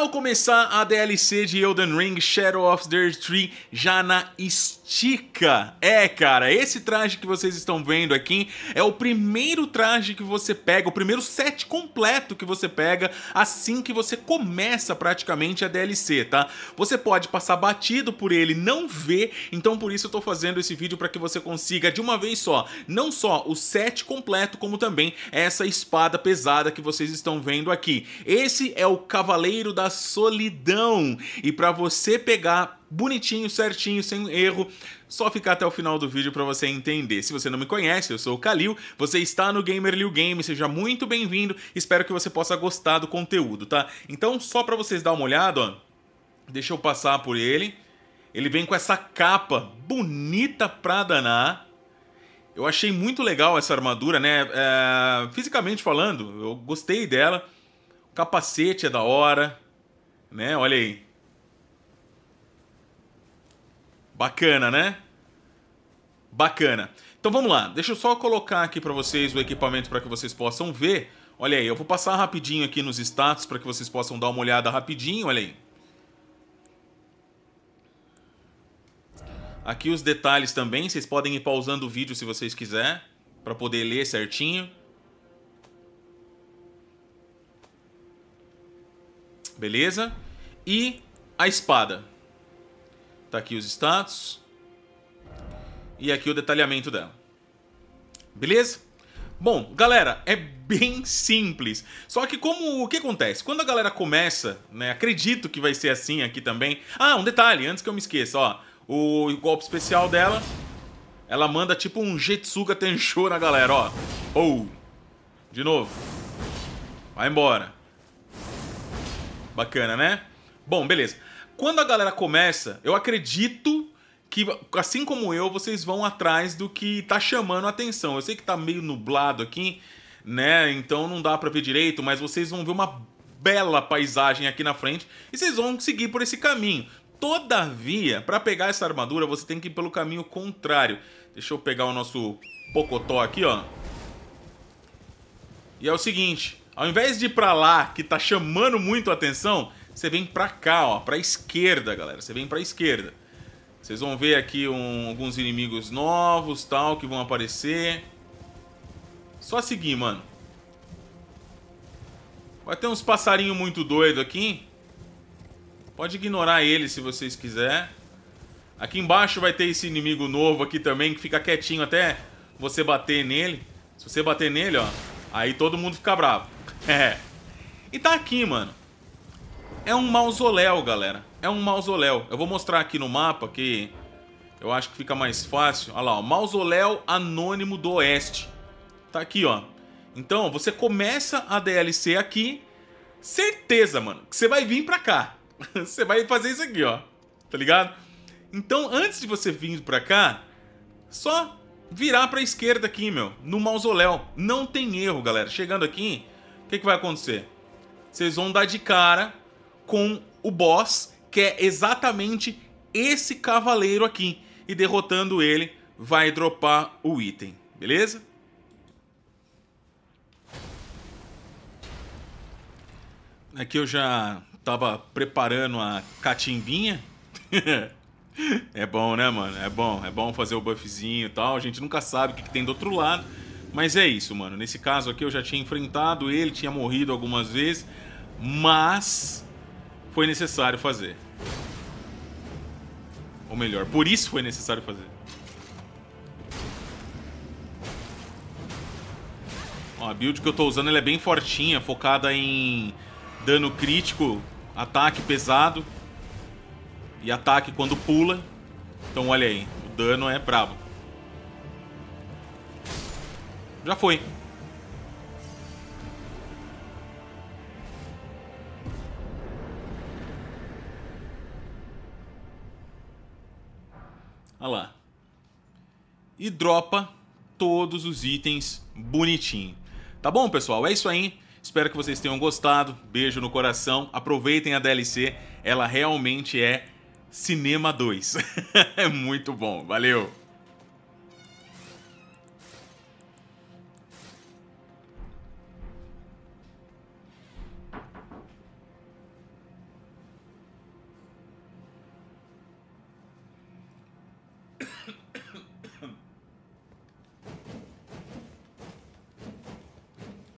Ao começar a DLC de Elden Ring Shadow of the Tree já na estica? É, cara, esse traje que vocês estão vendo aqui é o primeiro traje que você pega, o primeiro set completo que você pega assim que você começa praticamente a DLC, tá? Você pode passar batido por ele, não ver, então por isso eu tô fazendo esse vídeo para que você consiga de uma vez só, não só o set completo, como também essa espada pesada que vocês estão vendo aqui. Esse é o Cavaleiro da solidão. E para você pegar bonitinho, certinho, sem erro, só ficar até o final do vídeo para você entender. Se você não me conhece, eu sou o Kalil, você está no Gamer Liu Game, seja muito bem-vindo. Espero que você possa gostar do conteúdo, tá? Então, só para vocês dar uma olhada, ó. Deixa eu passar por ele. Ele vem com essa capa bonita pra danar. Eu achei muito legal essa armadura, né? É, fisicamente falando, eu gostei dela. O capacete é da hora. Né? Olha aí. Bacana, né? Bacana. Então vamos lá, deixa eu só colocar aqui para vocês o equipamento para que vocês possam ver. Olha aí, eu vou passar rapidinho aqui nos status para que vocês possam dar uma olhada rapidinho, olha aí. Aqui os detalhes também, vocês podem ir pausando o vídeo se vocês quiser, para poder ler certinho. Beleza? E a espada. Tá aqui os status. E aqui o detalhamento dela. Beleza? Bom, galera, é bem simples. Só que como o que acontece? Quando a galera começa, né? Acredito que vai ser assim aqui também. Ah, um detalhe, antes que eu me esqueça, ó. O golpe especial dela, ela manda tipo um Jetsuga Tenshou na galera, ó. Ou. Oh. De novo. Vai embora. Bacana, né? Bom, beleza. Quando a galera começa, eu acredito que, assim como eu, vocês vão atrás do que tá chamando a atenção. Eu sei que tá meio nublado aqui, né? Então não dá para ver direito, mas vocês vão ver uma bela paisagem aqui na frente e vocês vão seguir por esse caminho. Todavia, para pegar essa armadura, você tem que ir pelo caminho contrário. Deixa eu pegar o nosso Pocotó aqui, ó. E é o seguinte, ao invés de ir pra lá, que tá chamando muito a atenção, você vem pra cá, ó, pra esquerda, galera. Você vem pra esquerda. Vocês vão ver aqui um, alguns inimigos novos, tal, que vão aparecer. Só seguir, mano. Vai ter uns passarinhos muito doido aqui. Pode ignorar ele se vocês quiser. Aqui embaixo vai ter esse inimigo novo aqui também, que fica quietinho até você bater nele. Se você bater nele, ó, aí todo mundo fica bravo. É. E tá aqui, mano. É um mausoléu, galera. É um mausoléu. Eu vou mostrar aqui no mapa que eu acho que fica mais fácil. Olha lá, ó. Mausoléu Anônimo do Oeste. Tá aqui, ó. Então, você começa a DLC aqui. Certeza, mano, que você vai vir pra cá. você vai fazer isso aqui, ó. Tá ligado? Então, antes de você vir pra cá, só virar pra esquerda aqui, meu. No mausoléu. Não tem erro, galera. Chegando aqui, que, que vai acontecer? Vocês vão dar de cara com o boss, que é exatamente esse cavaleiro aqui. E derrotando ele, vai dropar o item, beleza? Aqui eu já tava preparando a catimbinha. é bom, né, mano? É bom, é bom fazer o buffzinho e tal. A gente nunca sabe o que, que tem do outro lado. Mas é isso, mano. Nesse caso aqui eu já tinha enfrentado ele, tinha morrido algumas vezes, mas foi necessário fazer. Ou melhor, por isso foi necessário fazer. Ó, a build que eu tô usando ela é bem fortinha, focada em dano crítico, ataque pesado e ataque quando pula. Então olha aí, o dano é brabo. Já foi. Olha lá. E dropa todos os itens bonitinho. Tá bom, pessoal? É isso aí. Espero que vocês tenham gostado. Beijo no coração. Aproveitem a DLC. Ela realmente é Cinema 2. é muito bom. Valeu!